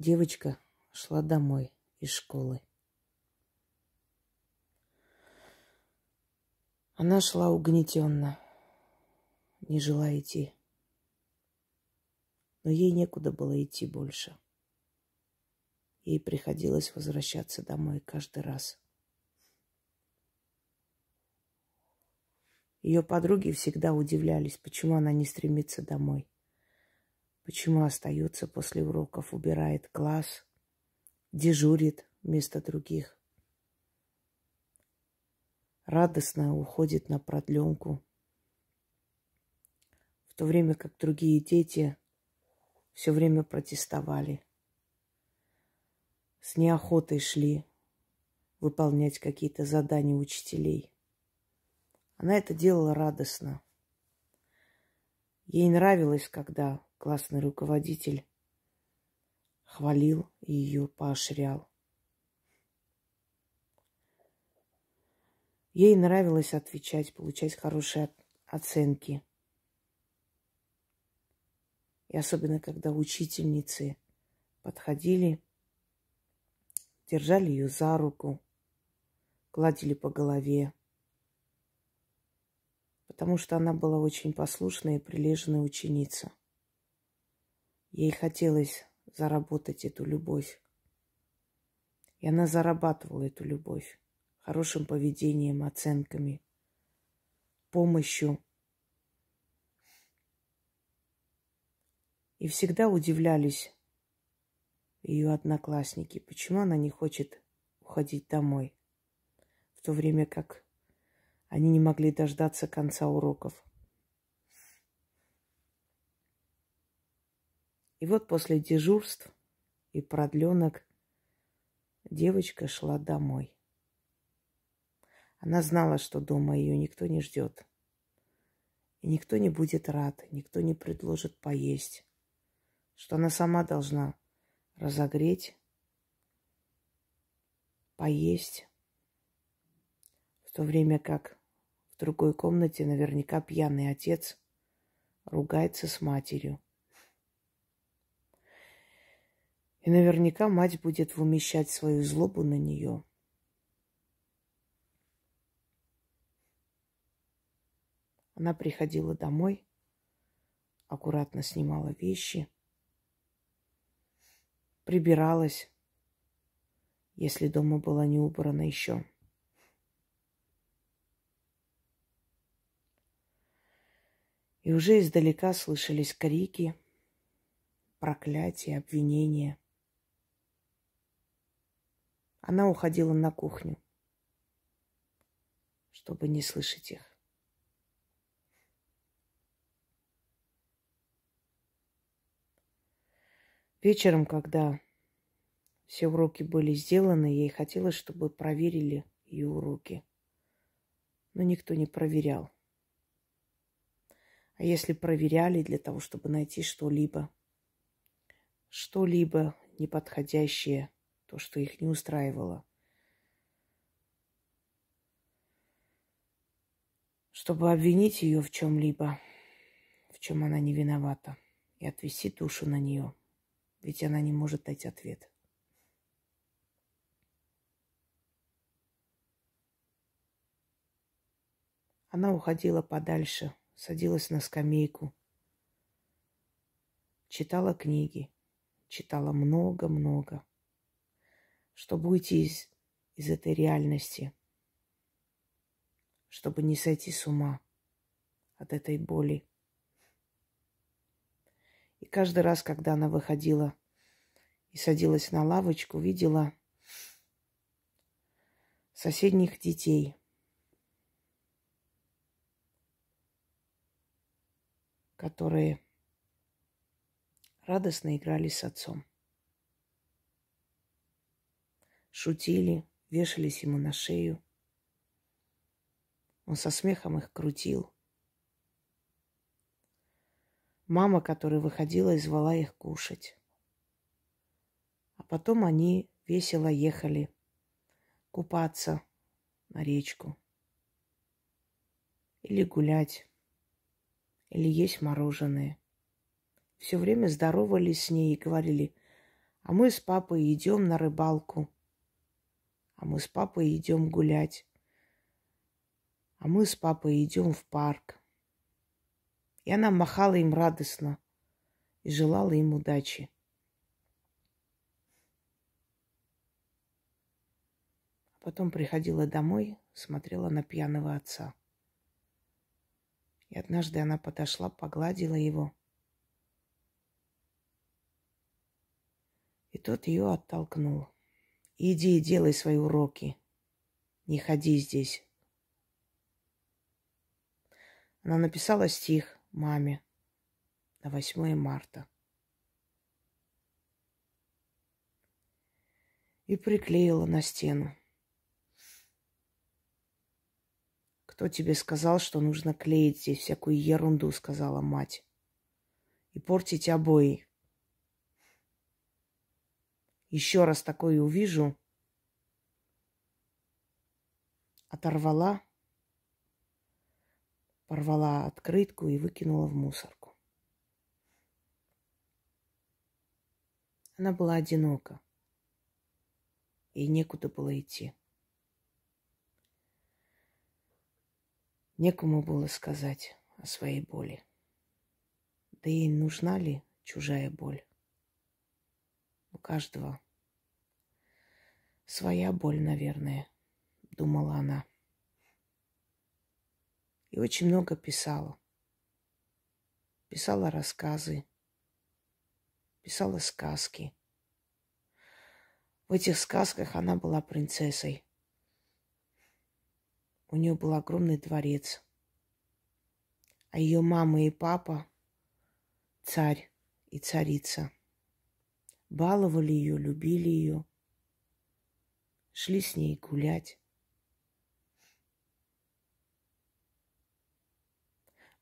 Девочка шла домой из школы. Она шла угнетенно, не желая идти. Но ей некуда было идти больше. Ей приходилось возвращаться домой каждый раз. Ее подруги всегда удивлялись, почему она не стремится домой. Почему остается после уроков, убирает класс, дежурит вместо других. Радостно уходит на продленку. В то время как другие дети все время протестовали. С неохотой шли выполнять какие-то задания учителей. Она это делала радостно. Ей нравилось, когда классный руководитель хвалил ее поощрял. Ей нравилось отвечать, получать хорошие оценки. И особенно, когда учительницы подходили, держали ее за руку, гладили по голове. Потому что она была очень послушная и прилежная ученица. Ей хотелось заработать эту любовь. И она зарабатывала эту любовь хорошим поведением, оценками, помощью. И всегда удивлялись ее одноклассники, почему она не хочет уходить домой, в то время как они не могли дождаться конца уроков. И вот после дежурств и продленок девочка шла домой. Она знала, что дома ее никто не ждет. И никто не будет рад, никто не предложит поесть. Что она сама должна разогреть, поесть. В то время как в другой комнате наверняка пьяный отец ругается с матерью И наверняка мать будет вымещать свою злобу на нее. Она приходила домой, аккуратно снимала вещи, прибиралась, если дома была не убрана еще. И уже издалека слышались крики, проклятия, обвинения. Она уходила на кухню, чтобы не слышать их. Вечером, когда все уроки были сделаны, ей хотелось, чтобы проверили ее уроки. Но никто не проверял. А если проверяли для того, чтобы найти что-либо, что-либо неподходящее – то, что их не устраивало. Чтобы обвинить ее в чем-либо, в чем она не виновата, и отвести душу на нее, ведь она не может дать ответ. Она уходила подальше, садилась на скамейку, читала книги, читала много-много чтобы уйти из, из этой реальности, чтобы не сойти с ума от этой боли. И каждый раз, когда она выходила и садилась на лавочку, видела соседних детей, которые радостно играли с отцом шутили, вешались ему на шею. Он со смехом их крутил. Мама, которая выходила и звала их кушать. А потом они весело ехали купаться на речку. Или гулять. Или есть мороженое. Все время здоровались с ней и говорили, а мы с папой идем на рыбалку а мы с папой идем гулять, а мы с папой идем в парк. И она махала им радостно и желала им удачи. А потом приходила домой, смотрела на пьяного отца. И однажды она подошла, погладила его. И тот ее оттолкнул. Иди и делай свои уроки. Не ходи здесь. Она написала стих маме на 8 марта. И приклеила на стену. Кто тебе сказал, что нужно клеить здесь всякую ерунду, сказала мать. И портить обои еще раз такое увижу. Оторвала, порвала открытку и выкинула в мусорку. Она была одинока. и некуда было идти. Некому было сказать о своей боли. Да и нужна ли чужая боль? каждого своя боль, наверное, думала она. И очень много писала. Писала рассказы, писала сказки. В этих сказках она была принцессой. У нее был огромный дворец. А ее мама и папа – царь и царица – баловали ее, любили ее, шли с ней гулять.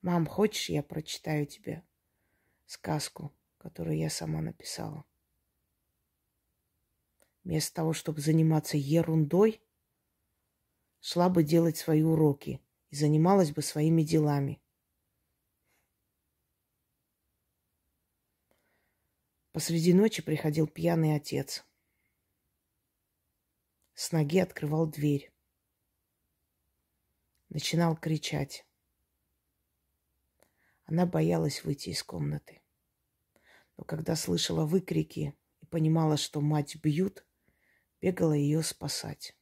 Мам, хочешь, я прочитаю тебе сказку, которую я сама написала? Вместо того, чтобы заниматься ерундой, шла бы делать свои уроки и занималась бы своими делами – Посреди ночи приходил пьяный отец. С ноги открывал дверь. Начинал кричать. Она боялась выйти из комнаты. Но когда слышала выкрики и понимала, что мать бьют, бегала ее спасать.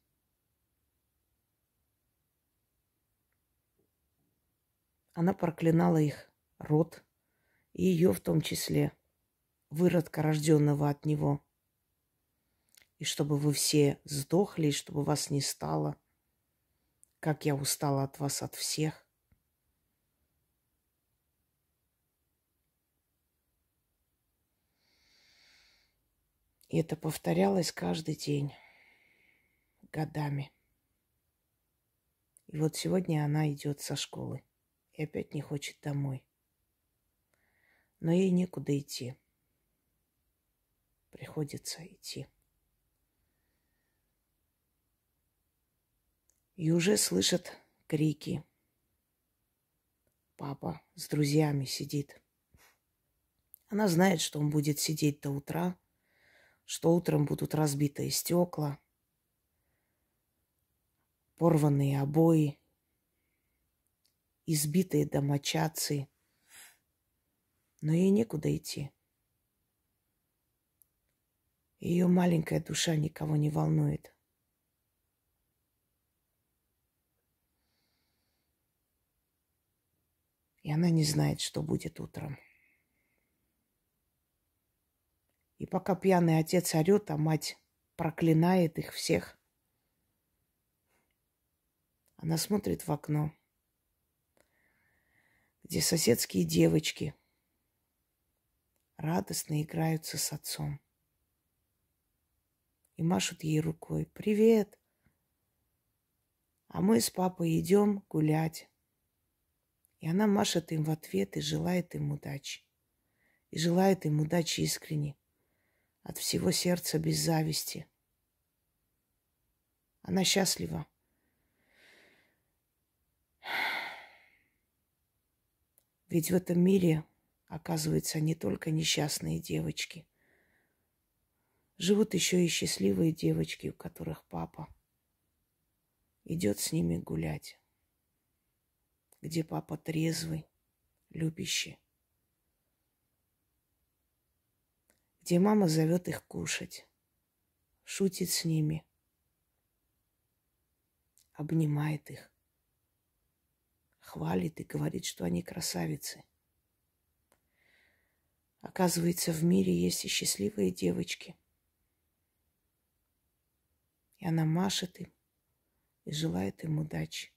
Она проклинала их род, и ее в том числе – выродка, рожденного от него. И чтобы вы все сдохли, и чтобы вас не стало. Как я устала от вас, от всех. И это повторялось каждый день, годами. И вот сегодня она идет со школы и опять не хочет домой. Но ей некуда идти приходится идти. И уже слышат крики. Папа с друзьями сидит. Она знает, что он будет сидеть до утра, что утром будут разбитые стекла, порванные обои, избитые домочадцы. Но ей некуда идти. Ее маленькая душа никого не волнует. И она не знает, что будет утром. И пока пьяный отец орет, а мать проклинает их всех, она смотрит в окно, где соседские девочки радостно играются с отцом и машут ей рукой. «Привет!» А мы с папой идем гулять. И она машет им в ответ и желает им удачи. И желает им удачи искренне, от всего сердца без зависти. Она счастлива. Ведь в этом мире, оказывается, не только несчастные девочки – Живут еще и счастливые девочки, у которых папа идет с ними гулять, где папа трезвый, любящий, где мама зовет их кушать, шутит с ними, обнимает их, хвалит и говорит, что они красавицы. Оказывается, в мире есть и счастливые девочки – она машет им и желает им удачи.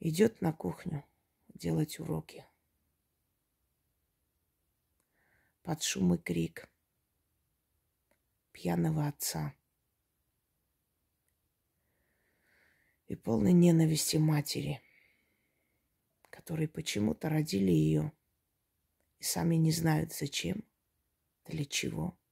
Идет на кухню делать уроки. Под шум и крик пьяного отца. И полной ненависти матери, которые почему-то родили ее и сами не знают зачем, для чего –